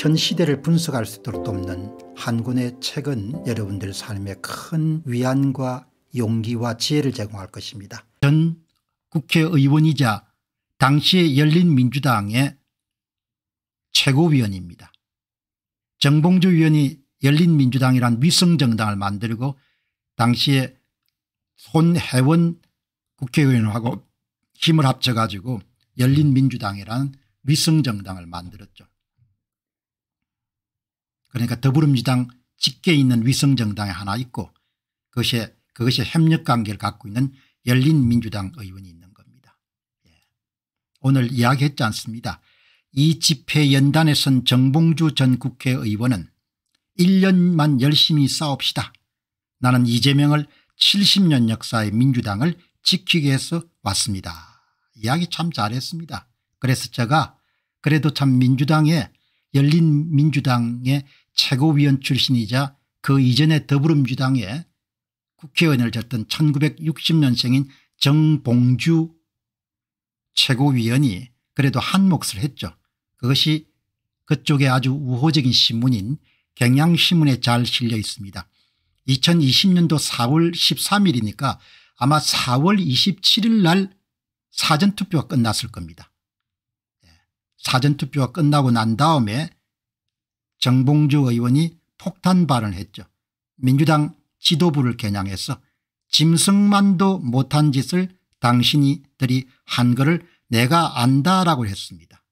현 시대를 분석할 수 있도록 돕는 한 권의 책은 여러분들 삶에 큰 위안과 용기와 지혜를 제공할 것입니다. 전 국회의원이자 당시의 열린민주당의 최고위원입니다. 정봉주 위원이 열린민주당이란 위성정당을 만들고 당시에 손혜원 국회의원하고 힘을 합쳐가지고 열린민주당이라 위성정당을 만들었죠. 그러니까 더불어민주당 직계 에 있는 위성정당이 하나 있고 그것이, 그것이 협력관계를 갖고 있는 열린민주당 의원이 있는 겁니다. 예. 오늘 이야기했지 않습니다. 이 집회 연단에 선 정봉주 전 국회의원은 1년만 열심히 싸웁시다. 나는 이재명을 70년 역사의 민주당을 지키게 해서 왔습니다. 이야기 참 잘했습니다. 그래서 제가 그래도 참민주당에열린민주당에 최고위원 출신이자 그 이전에 더불어민주당의 국회의원을 졌던 1960년생인 정봉주 최고위원이 그래도 한 몫을 했죠. 그것이 그쪽에 아주 우호적인 신문인 경향신문에 잘 실려 있습니다. 2020년도 4월 13일이니까 아마 4월 27일 날 사전투표가 끝났을 겁니다. 예, 사전투표가 끝나고 난 다음에 정봉주 의원이 폭탄 발언을 했죠. 민주당 지도부를 겨냥해서 짐승만도 못한 짓을 당신이들이 한 거를 내가 안다라고 했습니다.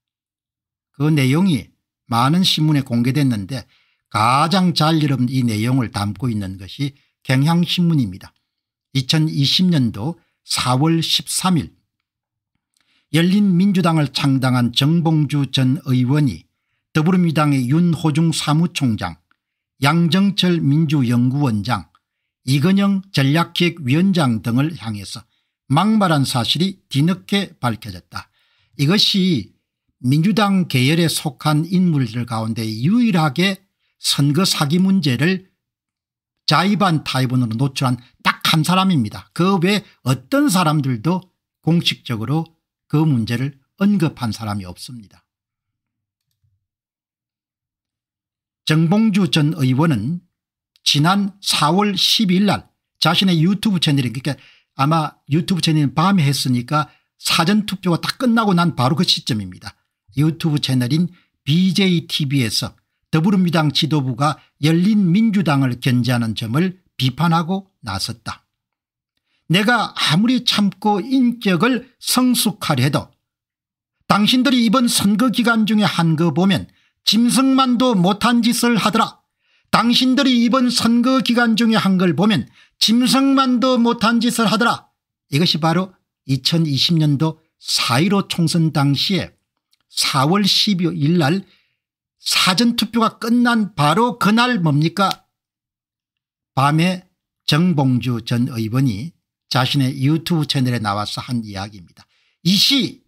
그 내용이 많은 신문에 공개됐는데 가장 잘 여러분 이 내용을 담고 있는 것이 경향신문입니다. 2020년도 4월 13일 열린민주당을 창당한 정봉주 전 의원이 더불어민주당의 윤호중 사무총장 양정철 민주연구원장 이건영 전략기획위원장 등을 향해서 막말한 사실이 뒤늦게 밝혀졌다. 이것이 민주당 계열에 속한 인물들 가운데 유일하게 선거 사기 문제를 자의반 타입원으로 노출한 딱 한 사람입니다. 그 외 어떤 사람들도 공식적으로 그 문제를 언급한 사람이 없습니다. 정봉주 전 의원은 지난 4월 12일 날 자신의 유튜브 채널이 그러니까 아마 유튜브 채널이 밤에 했으니까 사전투표가 다 끝나고 난 바로 그 시점입니다. 유튜브 채널인 BJTV에서 더불어민주당 지도부가 열린민주당을 견제하는 점을 비판하고 나섰다. 내가 아무리 참고 인격을 성숙하려 해도 당신들이 이번 선거 기간 중에 한 거 보면 짐승만도 못한 짓을 하더라. 당신들이 이번 선거 기간 중에 한 걸 보면 짐승만도 못한 짓을 하더라. 이것이 바로 2020년도 4.15 총선 당시에 4월 12일 날 사전투표가 끝난 바로 그날 뭡니까 밤에 정봉주 전 의원이 자신의 유튜브 채널에 나와서 한 이야기입니다. 이씨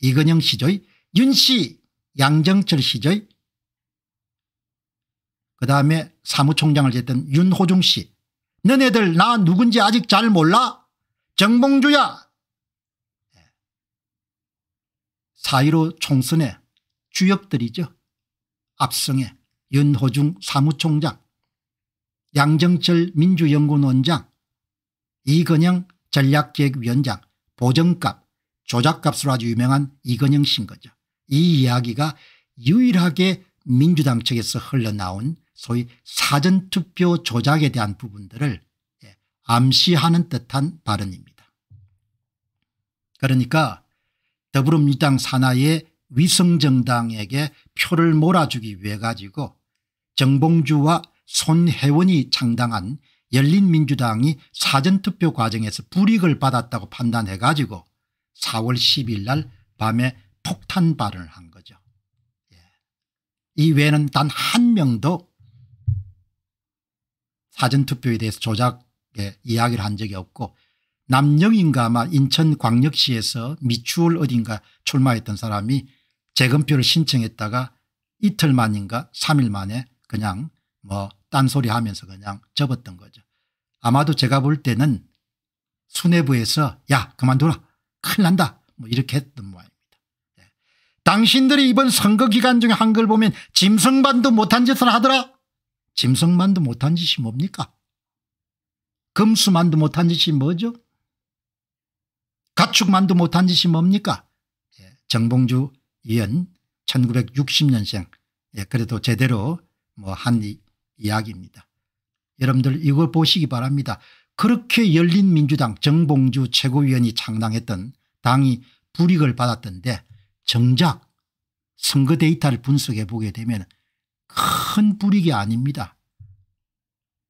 이건영 씨죠. 윤씨 양정철 시절 그 다음에 사무총장을 지냈던 윤호중 씨 너네들 나 누군지 아직 잘 몰라? 정봉주야! 4.15 총선의 주역들이죠. 압승의 윤호중 사무총장, 양정철 민주연구원장, 이건영 전략기획위원장, 보정값, 조작값으로 아주 유명한 이건영 씨인 거죠. 이 이야기가 유일하게 민주당 측에서 흘러나온 소위 사전투표 조작에 대한 부분들을 예, 암시하는 듯한 발언입니다. 그러니까 더불어민주당 산하의 위성정당에게 표를 몰아주기 위해 가지고 정봉주와 손혜원이 창당한 열린민주당이 사전투표 과정에서 불이익을 받았다고 판단해 가지고 4월 10일 날 밤에 폭탄 발을 한 거죠. 예. 이 외에는 단 한 명도 사전투표에 대해서 조작에 이야기를 한 적이 없고 남영인가 아마 인천광역시에서 미추홀 어딘가 출마했던 사람이 재검표를 신청했다가 이틀 만인가 3일 만에 그냥 뭐 딴소리 하면서 그냥 접었던 거죠. 아마도 제가 볼 때는 수뇌부에서 야 그만둬라 큰일 난다 뭐 이렇게 했던 모양 당신들이 이번 선거 기간 중에 한 걸 보면 짐승반도 못한 짓을 하더라. 짐승만도 못한 짓이 뭡니까? 금수만도 못한 짓이 뭐죠? 가축만도 못한 짓이 뭡니까? 예, 정봉주 의원 1960년생 예, 그래도 제대로 뭐 한 이야기입니다. 여러분들 이걸 보시기 바랍니다. 그렇게 열린민주당 정봉주 최고위원이 창당했던 당이 불이익을 받았던데 정작 선거 데이터를 분석해 보게 되면 큰 불이기 아닙니다.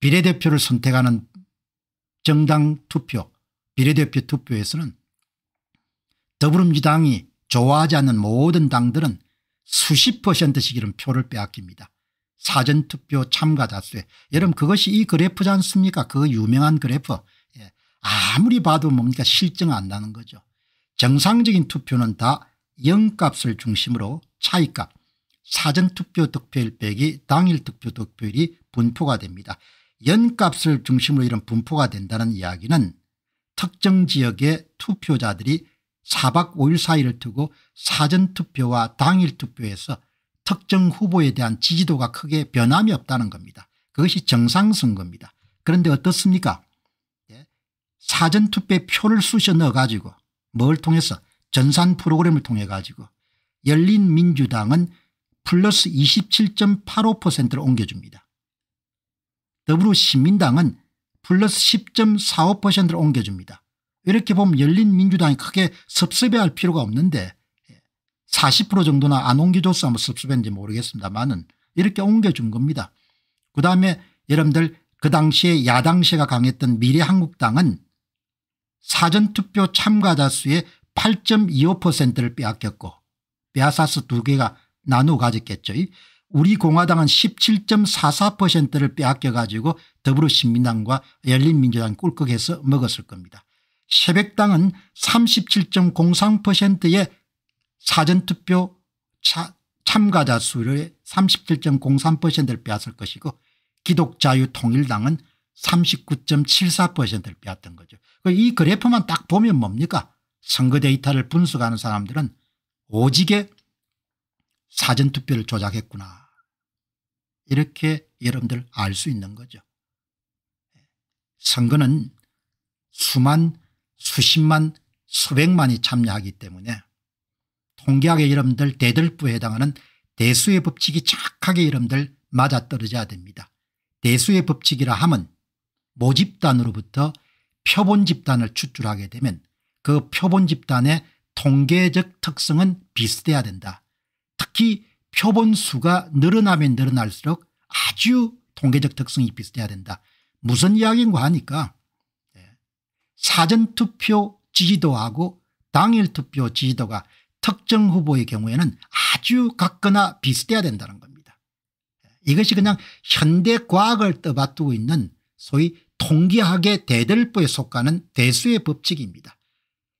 비례대표를 선택하는 정당 투표 비례대표 투표에서는 더불어민주당이 좋아하지 않는 모든 당들은 수십 퍼센트씩 이런 표를 빼앗깁니다. 사전투표 참가자 수에 여러분 그것이 이 그래프지 않습니까 그 유명한 그래프 예. 아무리 봐도 뭡니까 실증 안 나는 거죠. 정상적인 투표는 다 영값을 중심으로 차이값 사전투표 득표일 빼기 당일 투표 득표율이 분포가 됩니다. 연값을 중심으로 이런 분포가 된다는 이야기는 특정 지역의 투표자들이 4박 5일 사이를 두고 사전투표와 당일투표에서 특정 후보에 대한 지지도가 크게 변함이 없다는 겁니다. 그것이 정상선거입니다. 그런데 어떻습니까 예, 사전투표에 표를 쑤셔 넣어가지고 뭘 통해서 전산 프로그램을 통해 가지고 열린민주당은 플러스 27.85%를 옮겨줍니다. 더불어시민당은 플러스 10.45%를 옮겨줍니다. 이렇게 보면 열린민주당이 크게 섭섭해할 필요가 없는데 40% 정도나 안 옮겨줬어 아마 섭섭했는지 모르겠습니다만은 이렇게 옮겨준 겁니다. 그다음에 여러분들 그 당시에 야당시가 강했던 미래한국당은 사전투표 참가자 수의 8.25%를 빼앗겼고 빼앗아서두 개가 나누 가졌겠죠. 우리 공화당은 17.44%를 빼앗겨 가지고 더불어신민당과 열린민주당 꿀꺽해서 먹었을 겁니다. 새벽당은 37.03%의 사전투표 참가자 수를 37.03%를 빼앗을 것이고 기독자유통일당은 39.74%를 빼앗던 거죠. 그 이 그래프만 딱 보면 뭡니까 선거 데이터를 분석하는 사람들은 오직에 사전투표를 조작했구나 이렇게 여러분들 알 수 있는 거죠. 선거는 수만 수십만 수백만이 참여하기 때문에 통계학의 여러분들 대들부에 해당하는 대수의 법칙이 정확하게 여러분들 맞아떨어져야 됩니다. 대수의 법칙이라 함은 모집단으로부터 표본 집단을 추출하게 되면 그 표본 집단의 통계적 특성은 비슷해야 된다. 특히 표본 수가 늘어나면 늘어날수록 아주 통계적 특성이 비슷해야 된다. 무슨 이야기인가 하니까 예. 사전투표 지지도하고 당일투표 지지도가 특정 후보의 경우에는 아주 같거나 비슷해야 된다는 겁니다. 예. 이것이 그냥 현대 과학을 떠받두고 있는 소위 통계학의 대들보에 속하는 대수의 법칙입니다.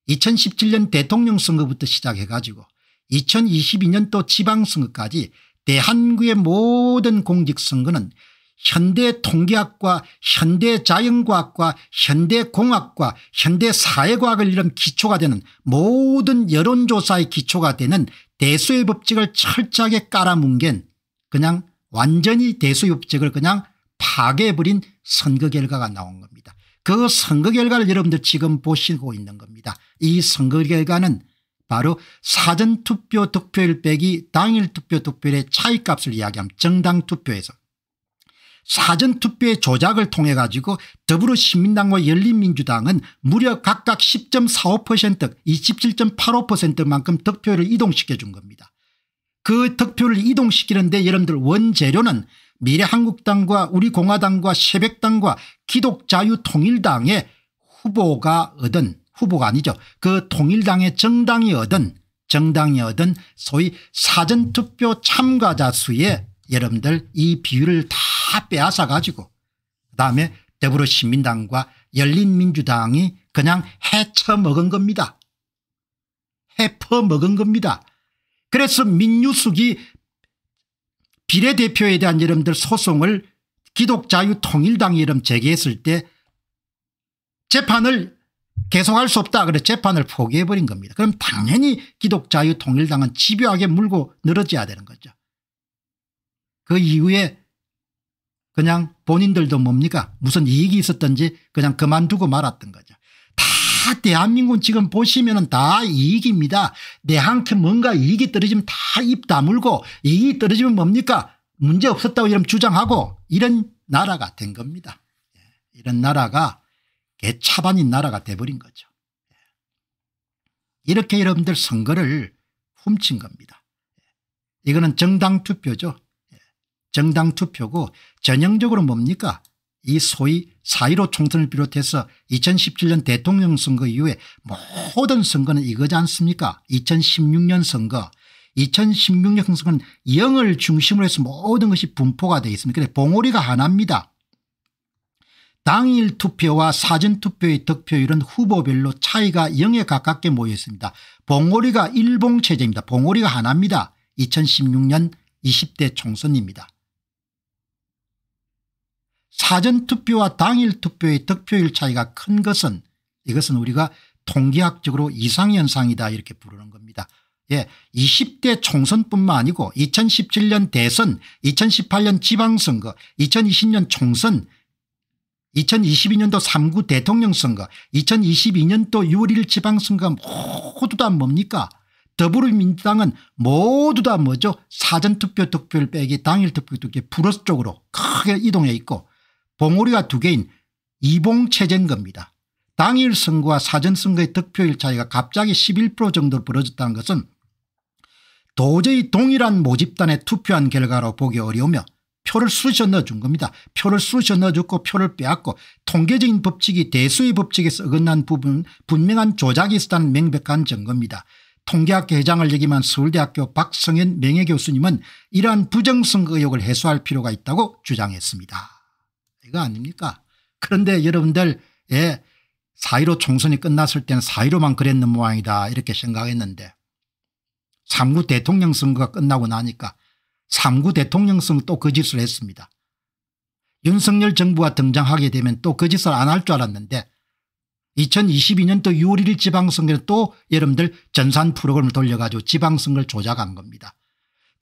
2017년 대통령 선거부터 시작해 가지고 2 0 2 2년또 지방선거까지 대한국의 모든 공직선거는 현대통계학과 현대자연과학과 현대공학과 현대사회과학을 이런 기초가 되는 모든 여론조사의 기초가 되는 대수의 법칙을 철저하게 깔아뭉갠 그냥 완전히 대수의 법칙을 그냥 파괴해버린 선거 결과가 나온 겁니다. 그 선거 결과를 여러분들 지금 보시고 있는 겁니다. 이 선거 결과는 바로 사전투표 득표율 빼기 당일투표 득표율의 차이값을 이야기함 정당투표에서 사전투표의 조작을 통해 가지고 더불어시민당과 열린민주당은 무려 각각 10.45% 27.85%만큼 득표율을 이동시켜 준 겁니다. 그 득표를 이동시키는데 여러분들 원재료는 미래한국당과 우리공화당과 새벽당과 기독자유통일당의 후보가 얻은 후보가 아니죠. 그 통일당의 정당이 얻은 정당이 얻은 소위 사전투표 참가자 수에 여러분들 이 비율을 다 빼앗아 가지고 그다음에 더불어시민당과 열린민주당이 그냥 해쳐먹은 겁니다. 해퍼먹은 겁니다. 그래서 민유숙이 비례대표에 대한 여러분들 소송을 기독자유통일당이 름러분 제기했을 때 재판을 계속할 수 없다 그래 재판을 포기해버린 겁니다. 그럼 당연히 기독자유통일당은 집요하게 물고 늘어져야 되는 거죠. 그 이후에 그냥 본인들도 뭡니까 무슨 이익이 있었던지 그냥 그만두고 말았던 거죠. 다 대한민국 지금 보시면은 다 이익입니다. 내한테 뭔가 이익이 떨어지면 다 입 다물고 이익이 떨어지면 뭡니까? 문제 없었다고 이런 주장하고 이런 나라가 된 겁니다. 예, 이런 나라가 개차반인 나라가 돼버린 거죠. 예. 이렇게 여러분들 선거를 훔친 겁니다. 예. 이거는 정당 투표죠. 정당 투표고 전형적으로 뭡니까 이 소위 4.15 총선을 비롯해서 2017년 대통령 선거 이후에 모든 선거는 이거지 않습니까 2016년 선거 2016년 선거는 영을 중심으로 해서 모든 것이 분포가 되어 있습니다. 그래 봉오리가 하나입니다. 당일 투표와 사전 투표의 득표율은 후보별로 차이가 0에 가깝게 모여 있습니다. 봉오리가 일봉체제입니다. 봉오리가 하나입니다. 2016년 20대 총선입니다. 사전투표와 당일투표의 득표율 차이가 큰 것은 이것은 우리가 통계학적으로 이상현상이다 이렇게 부르는 겁니다. 예, 20대 총선뿐만 아니고 2017년 대선 2018년 지방선거 2020년 총선 2022년도 3구 대통령선거 2022년도 6월 1일 지방선거 모두 다 뭡니까 더불어민주당은 모두 다 뭐죠 사전투표 득표율 빼기 당일투표 득표 플러 쪽으로 크게 이동해 있고 봉우리가 두 개인 이봉체제인 겁니다. 당일 선거와 사전 선거의 득표율 차이가 갑자기 11% 정도 벌어졌다는 것은 도저히 동일한 모집단에 투표한 결과로 보기 어려우며 표를 쑤셔 넣어준 겁니다. 표를 쑤셔 넣어줬고 표를 빼앗고 통계적인 법칙이 대수의 법칙에서 어긋난 부분 분명한 조작이 있었다는 명백한 증거입니다. 통계학교 회장을 역임한 서울대학교 박성현 명예교수님은 이러한 부정선거 의혹을 해소할 필요가 있다고 주장했습니다. 이거 아닙니까 그런데 여러분들 예, 4.15 총선이 끝났을 때는 4.15만 그랬는 모양이다 이렇게 생각했는데 3구 대통령 선거가 끝나고 나니까 3구 대통령 선거 또그 짓을 했습니다. 윤석열 정부가 등장하게 되면 또그 짓을 안 할 줄 알았는데 2022년도 6월 1일 지방선거는 또 여러분들 전산 프로그램을 돌려가지고 지방선거를 조작한 겁니다.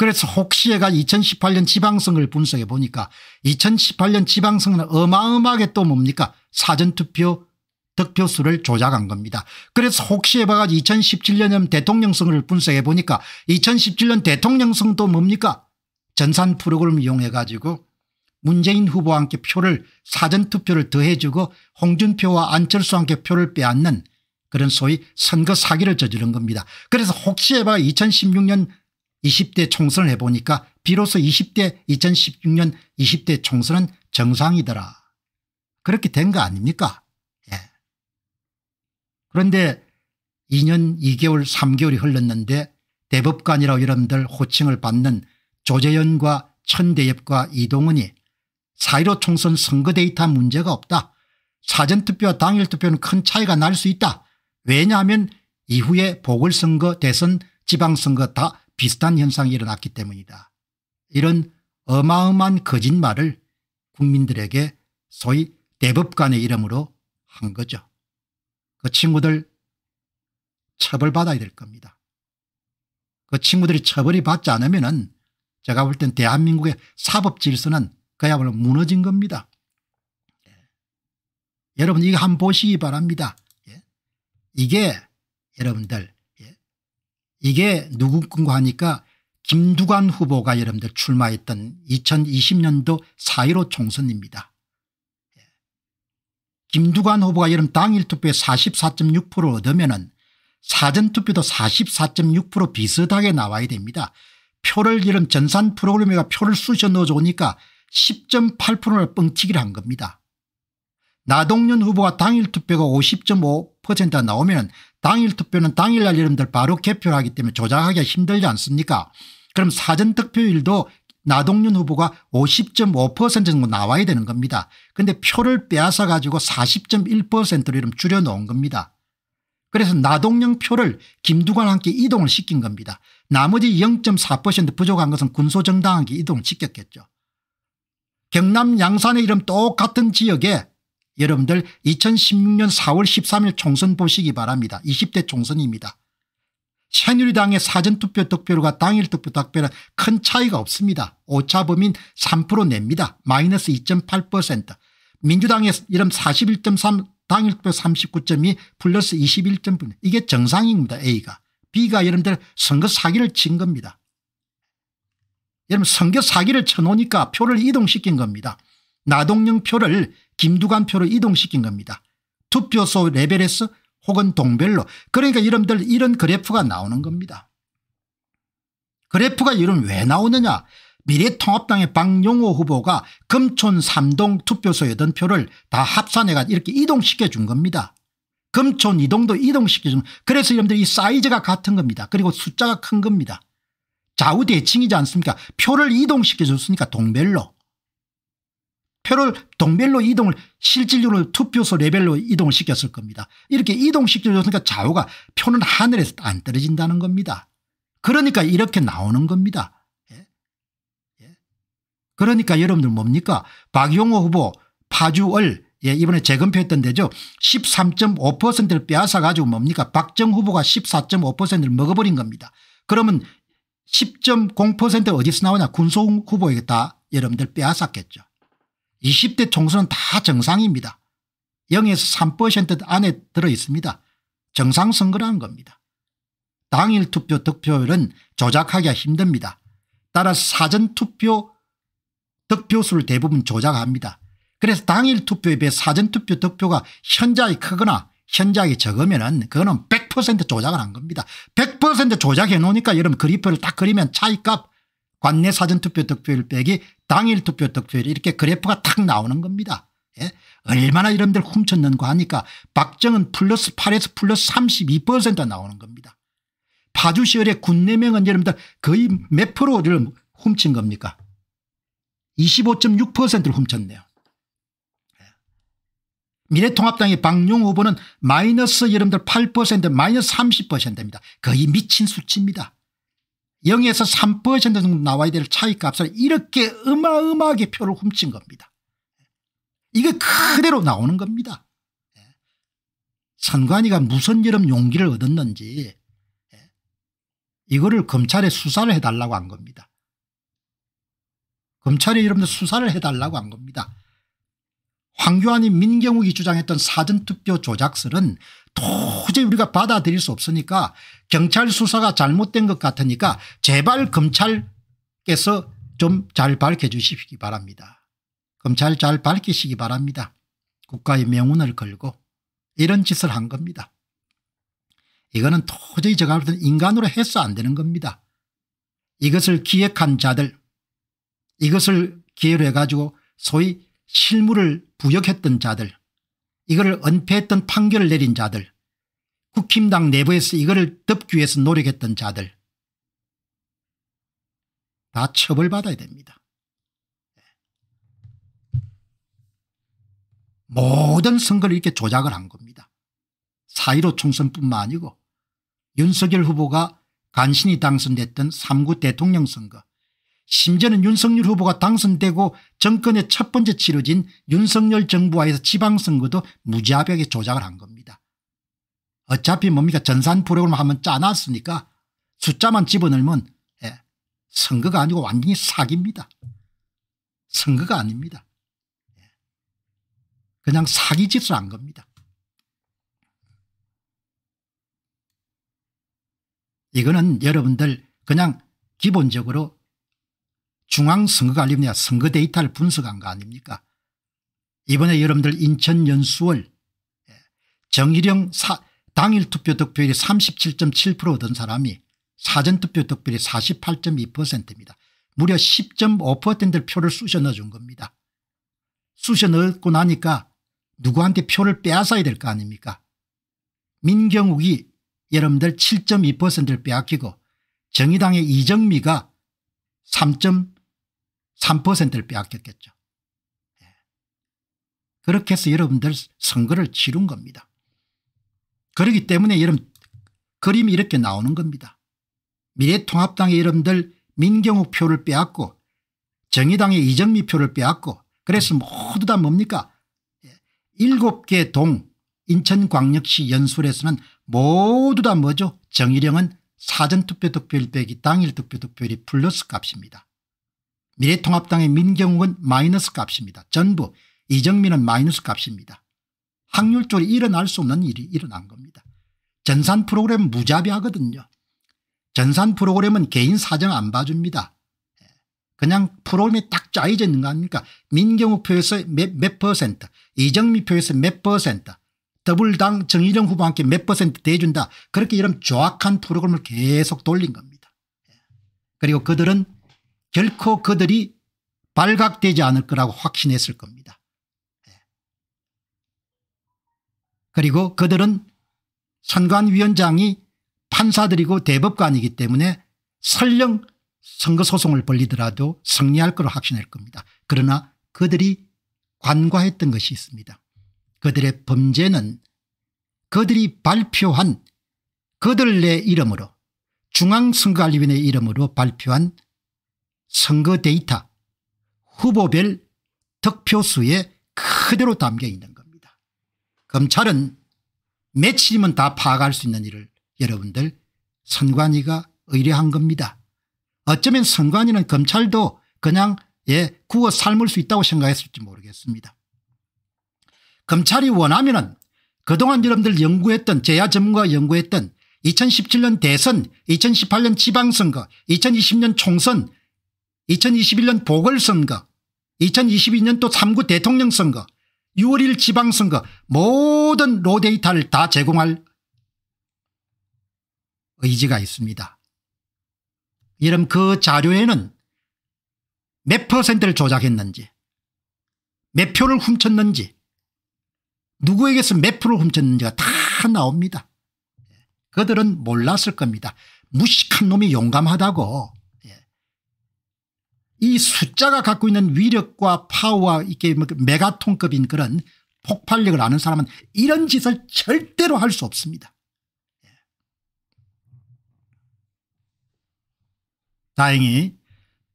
그래서 혹시에가 2018년 지방선거를 분석해 보니까 2018년 지방선거는 어마어마하게 또 뭡니까 사전투표 득표수를 조작한 겁니다. 그래서 혹시해 봐가 2017년 대통령 선거를 분석해 보니까 2017년 대통령 선거도 뭡니까 전산 프로그램 이용해 가지고 문재인 후보와 함께 표를 사전투표를 더해주고 홍준표와 안철수와 함께 표를 빼앗는 그런 소위 선거 사기를 저지른 겁니다. 그래서 혹시해봐 2016년 20대 총선을 해보니까 비로소 20대 2016년 20대 총선은 정상이더라. 그렇게 된 거 아닙니까? 예. 그런데 2년 2개월 3개월이 흘렀는데 대법관이라고 여러분들 호칭을 받는 조재현과 천대엽과 이동훈이4 1 5 총선 선거 데이터 문제가 없다. 사전투표와 당일투표는 큰 차이가 날 수 있다. 왜냐하면 이후에 보궐선거 대선 지방선거 다 비슷한 현상이 일어났기 때문이다. 이런 어마어마한 거짓말을 국민들에게 소위 대법관의 이름으로 한 거죠. 그 친구들 처벌받아야 될 겁니다. 그 친구들이 처벌이 받지 않으면 은 제가 볼 땐 대한민국의 사법 질서는 그야말로 무너진 겁니다. 예. 여러분 이거 한번 보시기 바랍니다. 예. 이게 여러분들 이게 누군가 하니까 김두관 후보가 여러분들 출마했던 2020년도 4.15 총선입니다. 예. 김두관 후보가 여러분 당일 투표에 44.6% 얻으면 사전투표도 44.6% 비슷하게 나와야 됩니다. 표를 이름 전산 프로그램에가 표를 쑤셔 넣어주니까 10.8%를 뻥튀기를 한 겁니다. 나동윤 후보가 당일 투표가 50.5%가 나오면 당일 투표는 당일날 여러분들 바로 개표를 하기 때문에 조작하기가 힘들지 않습니까 그럼 사전득표율도 나동윤 후보가 50.5% 정도 나와야 되는 겁니다. 근데 표를 빼앗아 가지고 40.1%로 이름 줄여놓은 겁니다. 그래서 나동영 표를 김두관 함께 이동을 시킨 겁니다. 나머지 0.4% 부족한 것은 군소정당하게 이동을 시켰겠죠. 경남 양산의 이름 똑같은 지역에 여러분들 2016년 4월 13일 총선 보시기 바랍니다. 20대 총선입니다. 새누리당의 사전투표 득표율과 당일 투표 득표은큰 차이가 없습니다. 오차범인 3% 냅니다. 마이너스 2.8% 민주당의 이름 41.3 당일 투표 39.2 플러스 21.9 이게 정상입니다. A가. B가 여러분들 선거 사기를 친 겁니다. 여러분 선거 사기를 쳐놓으니까 표를 이동시킨 겁니다. 나동령 표를 김두관 표로 이동시킨 겁니다. 투표소 레벨에서 혹은 동별로 그러니까 이름들 이런 그래프가 나오는 겁니다. 그래프가 이런 왜 나오느냐 미래통합당의 박용호 후보가 금촌 3동 투표소에 든 표를 다 합산해가 이렇게 이동시켜 준 겁니다. 금촌 2동도 이동시켜 준 그래서 여러분들 이 사이즈가 같은 겁니다. 그리고 숫자가 큰 겁니다. 좌우대칭이지 않습니까 표를 이동시켜 줬으니까 동별로 표를 동별로 이동을 실질적으로 투표소 레벨로 이동을 시켰을 겁니다. 이렇게 이동시켜줬으니까 좌우가 표는 하늘에서 안 떨어진다는 겁니다. 그러니까 이렇게 나오는 겁니다. 예? 예? 그러니까 여러분들 뭡니까 박용호 후보 파주을 예, 이번에 재검표했던 데죠. 13.5%를 빼앗아가지고 뭡니까 박정 후보가 14.5%를 먹어버린 겁니다. 그러면 10.0% 어디서 나오냐 군소 후보에게 다 여러분들 빼앗았겠죠. 20대 총선은 다 정상입니다. 0에서 3% 안에 들어 있습니다. 정상선거라는 겁니다. 당일 투표 득표율은 조작하기가 힘듭니다. 따라 서 사전투표 득표수를 대부분 조작합니다. 그래서 당일 투표에 비해 사전투표 득표가 현저하게 크거나 현저하게 적으면 그거는 100% 조작을 한 겁니다. 100% 조작해 놓으니까 여러분 그리프를 딱 그리면 차이값 관내 사전투표 득표율 빼기 당일 투표 득표율 이렇게 그래프가 탁 나오는 겁니다. 예? 얼마나 이런들 훔쳤는가 하니까 박정은 플러스 8에서 플러스 32% 나오는 겁니다. 파주시열의 군내명은 여러분들 거의 몇 프로를 훔친 겁니까 25.6%를 훔쳤네요. 예? 미래통합당의 박용 후보는 마이너스 여러분들 8% 마이너스 30%입니다. 거의 미친 수치입니다. 0에서 3% 정도 나와야 될 차익값을 이렇게 어마어마하게 표를 훔친 겁니다. 이게 그대로 나오는 겁니다. 선관위가 무슨 여름 용기를 얻었는지 이거를 검찰에 수사를 해달라고 한 겁니다. 검찰이 여러분들 수사를 해달라고 한 겁니다. 황교안이 민경욱이 주장했던 사전투표 조작설은 도저히 우리가 받아들일 수 없으니까 경찰 수사가 잘못된 것 같으니까 제발 검찰께서 좀 잘 밝혀주시기 바랍니다. 검찰 잘 밝히시기 바랍니다. 국가의 명운을 걸고 이런 짓을 한 겁니다. 이거는 도저히 제가 볼 때는 인간으로 해서 안 되는 겁니다. 이것을 기획한 자들 이것을 기회로 해가지고 소위 실물을 부역했던 자들 이거를 은폐했던 판결을 내린 자들 국힘당 내부에서 이거를 덮기 위해서 노력했던 자들 다 처벌받아야 됩니다. 모든 선거를 이렇게 조작을 한 겁니다. 사1로 총선뿐만 아니고 윤석열 후보가 간신히 당선됐던 3구 대통령 선거 심지어는 윤석열 후보가 당선되고 정권의 첫 번째 치러진 윤석열 정부와에서 지방선거도 무자비하게 조작을 한 겁니다. 어차피 뭡니까 전산 프로그램 을 하면 짜놨으니까 숫자만 집어넣으면 예, 선거가 아니고 완전히 사기입니다. 선거가 아닙니다. 예, 그냥 사기 짓을 한 겁니다. 이거는 여러분들 그냥 기본적으로 중앙선거관리위원회 선거 데이터를 분석한 거 아닙니까 이번에 여러분들 인천 연수월 예, 정일영 사, 당일 투표 득표율이 37.7% 얻은 사람이 사전투표 득표율이 48.2%입니다. 무려 10.5%들 표를 쑤셔 넣어준 겁니다. 쑤셔 넣고 나니까 누구한테 표를 빼앗아야 될 거 아닙니까 민경욱이 여러분들 7.2%를 빼앗기고 정의당의 이정미가 3%를 빼앗겼겠죠. 예. 그렇게 해서 여러분들 선거를 치룬 겁니다. 그렇기 때문에 여러분 그림이 이렇게 나오는 겁니다. 미래통합당의 여러분들 민경욱 표를 빼앗고 정의당의 이정미 표를 빼앗고 그래서 모두 다 뭡니까 7개동 예. 인천광역시 연술에서는 모두 다 뭐죠 정의령은 사전투표 득표율 빼기 당일 득표 득표율이 플러스 값입니다. 미래통합당의 민경욱은 마이너스 값입니다. 전부 이정민은 마이너스 값입니다. 확률적으로 일어날 수 없는 일이 일어난 겁니다. 전산 프로그램 무자비하거든요. 전산 프로그램은 개인 사정 안 봐줍니다. 예. 그냥 프로그램이 딱 짜여져 있는 거 아닙니까? 민경욱 표에서 몇, 몇 퍼센트, 이정미 표에서 몇 퍼센트, 더블당 정의정 후보와 함께 몇 퍼센트 대준다. 그렇게 이런 조악한 프로그램을 계속 돌린 겁니다. 예. 그리고 그들은 결코 그들이 발각되지 않을 거라고 확신했을 겁니다. 예. 그리고 그들은 선관위원장이 판사들이고 대법관이기 때문에 설령 선거소송을 벌리더라도 승리할 거로 확신할 겁니다. 그러나 그들이 관과했던 것이 있습니다. 그들의 범죄는 그들이 발표한 그들 내 이름으로 중앙선거관리위원회 이름으로 발표한 선거 데이터 후보별 득표수에 그대로 담겨 있는 겁니다. 검찰은 며칠이면 다 파악할 수 있는 일을 여러분들 선관위가 의뢰한 겁니다. 어쩌면 선관위는 검찰도 그냥 예, 구워 삶을 수 있다고 생각했을지 모르겠습니다. 검찰이 원하면 은 그동안 여러분들 연구했던 재야 전문가 연구했던 2017년 대선 2018년 지방선거 2020년 총선 2021년 보궐선거 2022년 또 3구 대통령 선거 6월 1일 지방선거 모든 로데이터를 다 제공할 의지가 있습니다. 이름 그 자료에는 몇 퍼센트를 조작했는지 몇 표를 훔쳤는지 누구에게서 몇 표를 훔쳤는지가 다 나옵니다. 그들은 몰랐을 겁니다. 무식한 놈이 용감하다고 이 숫자가 갖고 있는 위력과 파워와 이게 뭐 메가톤급인 그런 폭발력을 아는 사람은 이런 짓을 절대로 할 수 없습니다. 예. 다행히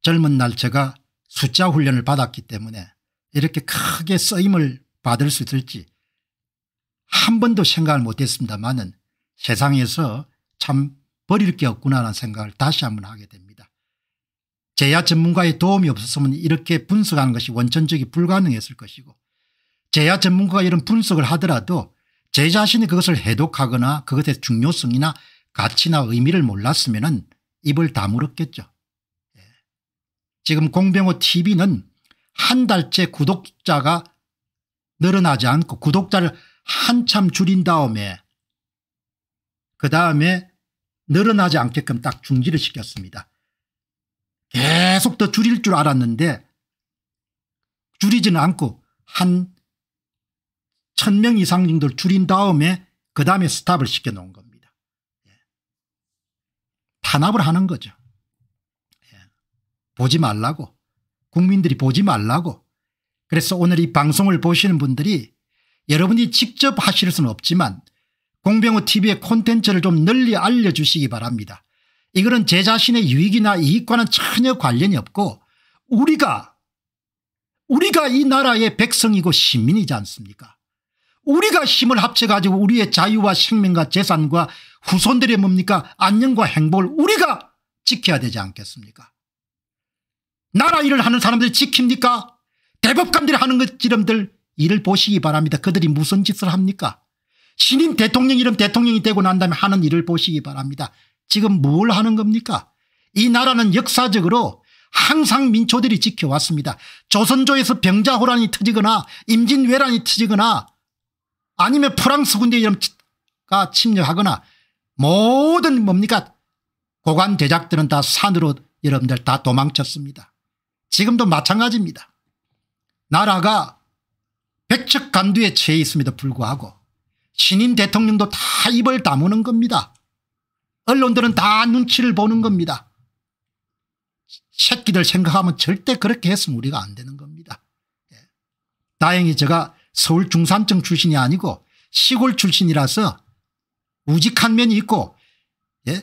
젊은 날 제가 숫자 훈련을 받았기 때문에 이렇게 크게 쓰임을 받을 수 있을지 한 번도 생각을 못했습니다만은 세상에서 참 버릴 게 없구나 라는 생각을 다시 한번 하게 됩니다. 제야 전문가의 도움이 없었으면 이렇게 분석하는 것이 원천적이 불가능했을 것이고 제야 전문가가 이런 분석을 하더라도 제 자신이 그것을 해독하거나 그것의 중요성이나 가치나 의미를 몰랐으면 입을 다물었겠죠. 예. 지금 공병호 tv는 한 달째 구독자가 늘어나지 않고 구독자를 한참 줄인 다음에 그 다음에 늘어나지 않게끔 딱 중지를 시켰습니다. 계속 더 줄일 줄 알았는데 줄이지는 않고 한 천명 이상 정도 줄인 다음에 그 다음에 스탑을 시켜놓은 겁니다. 예. 탄압을 하는 거죠. 예. 보지 말라고 국민들이 보지 말라고 그래서 오늘 이 방송을 보시는 분들이 여러분이 직접 하실 수는 없지만 공병호 tv의 콘텐츠를 좀 널리 알려주시기 바랍니다. 이거는 제 자신의 유익이나 이익과는 전혀 관련이 없고 우리가 우리가 이 나라의 백성이고 시민이지 않습니까 우리가 힘을 합쳐가지고 우리의 자유와 생명과 재산과 후손들의 뭡니까 안녕과 행복을 우리가 지켜야 되지 않겠습니까 나라 일을 하는 사람들 지킵니까 대법관들이 하는 것 지름들 일을 보시기 바랍니다 그들이 무슨 짓을 합니까 신임 대통령 이름 대통령이 되고 난 다음에 하는 일을 보시기 바랍니다 지금 뭘 하는 겁니까 이 나라는 역사적으로 항상 민초들이 지켜왔습니다. 조선조에서 병자호란이 터지거나 임진왜란이 터지거나 아니면 프랑스 군대 가 침략하거나 모든 뭡니까 고관 대작들은 다 산으로 여러분들 다 도망쳤습니다. 지금도 마찬가지입니다. 나라가 백척간두에 처해 있음에도 불구하고 신임 대통령도 다 입을 다무는 겁니다. 언론들은 다 눈치를 보는 겁니다. 새끼들 생각하면 절대 그렇게 했으면 우리가 안 되는 겁니다. 예. 다행히 제가 서울 중산층 출신이 아니고 시골 출신이라서 우직한 면이 있고 예?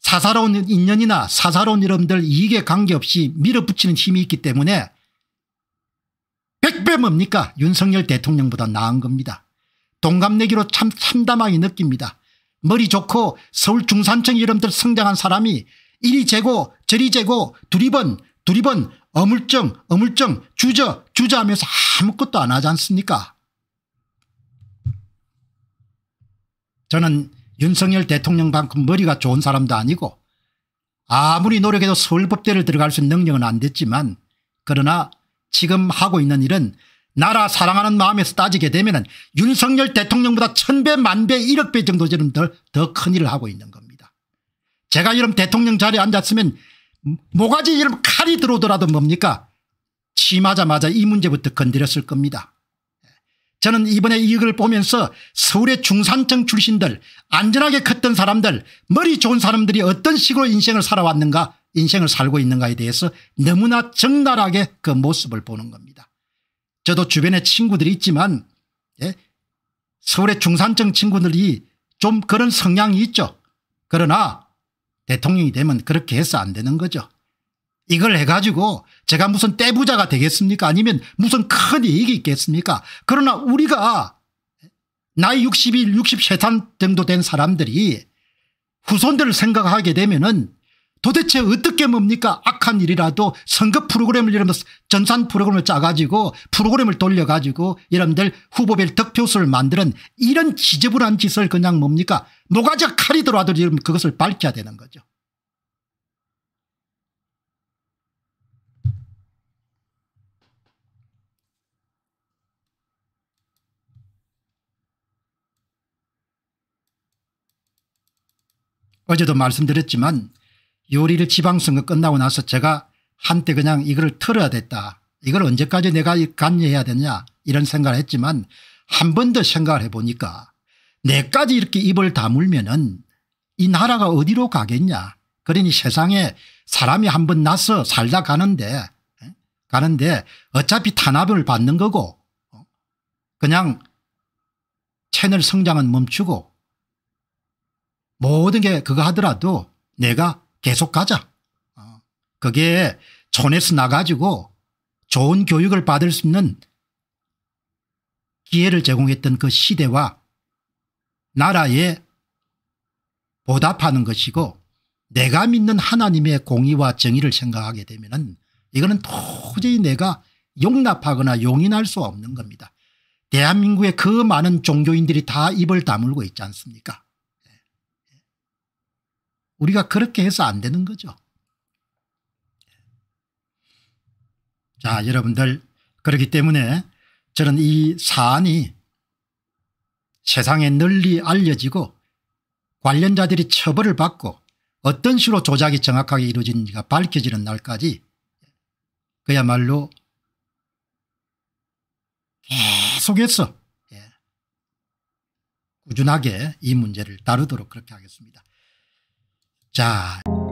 사사로운 인연이나 사사로운 이름들 이익에 관계없이 밀어붙이는 힘이 있기 때문에 백배 뭡니까 윤석열 대통령보다 나은 겁니다. 동갑내기로 참 참담하게 느낍니다. 머리 좋고 서울 중산층 이름들 성장한 사람이 이리 재고 저리 재고 두리번 두리번 어물쩡 어물쩡 주저 주저 하면서 아무것도 안 하지 않습니까 저는 윤석열 대통령만큼 머리가 좋은 사람도 아니고 아무리 노력해도 서울법대를 들어갈 수 있는 능력은 안 됐지만 그러나 지금 하고 있는 일은 나라 사랑하는 마음에서 따지게 되면 윤석열 대통령보다 천배 만배 일억배 정도 되는 더 큰일을 하고 있는 겁니다. 제가 이런 대통령 자리에 앉았으면 모가지 이름 칼이 들어오더라도 뭡니까 치마자마자 이 문제부터 건드렸을 겁니다. 저는 이번에 이익을 보면서 서울의 중산층 출신들 안전하게 컸던 사람들 머리 좋은 사람들이 어떤 식으로 인생을 살아왔는가 인생을 살고 있는가에 대해서 너무나 적나라하게 그 모습을 보는 겁니다. 저도 주변에 친구들이 있지만 예? 서울의 중산층 친구들이 좀 그런 성향이 있죠. 그러나 대통령이 되면 그렇게 해서 안 되는 거죠. 이걸 해가지고 제가 무슨 떼부자가 되겠습니까 아니면 무슨 큰 이익이 있겠습니까 그러나 우리가 나이 61, 63산 정도 된 사람들이 후손들을 생각하게 되면 은 도대체 어떻게 뭡니까 악한 일이라도 선거 프로그램을 이러면서 전산 프로그램을 짜가지고 프로그램을 돌려가지고 여러분들 후보별 득표수를 만드는 이런 지저분한 짓을 그냥 뭡니까 노가자 칼이 들어와도 여러분 그것을 밝혀야 되는 거죠. 어제도 말씀드렸지만 요리를 지방선거 끝나고 나서 제가 한때 그냥 이걸 틀어야 됐다. 이걸 언제까지 내가 관여해야 되냐 이런 생각을 했지만 한 번 더 생각을 해보니까 내까지 이렇게 입을 다물면 은이 나라가 어디로 가겠냐. 그러니 세상에 사람이 한 번 나서 살다 가는데 가는데 어차피 탄압을 받는 거고 어? 그냥 채널 성장은 멈추고 모든 게 그거 하더라도 내가 계속 가자. 어. 그게 촌에서 나가지고 좋은 교육을 받을 수 있는 기회를 제공했던 그 시대와 나라에 보답하는 것이고 내가 믿는 하나님의 공의와 정의를 생각하게 되면 이거는 도저히 내가 용납하거나 용인할 수 없는 겁니다. 대한민국의 그 많은 종교인들이 다 입을 다물고 있지 않습니까 우리가 그렇게 해서 안 되는 거죠. 자 여러분들 그렇기 때문에 저는 이 사안이 세상에 널리 알려지고 관련자들이 처벌을 받고 어떤 식으로 조작이 정확하게 이루어진지가 밝혀지는 날까지 그야말로 계속해서 예, 꾸준하게 이 문제를 다루도록 그렇게 하겠습니다. 加。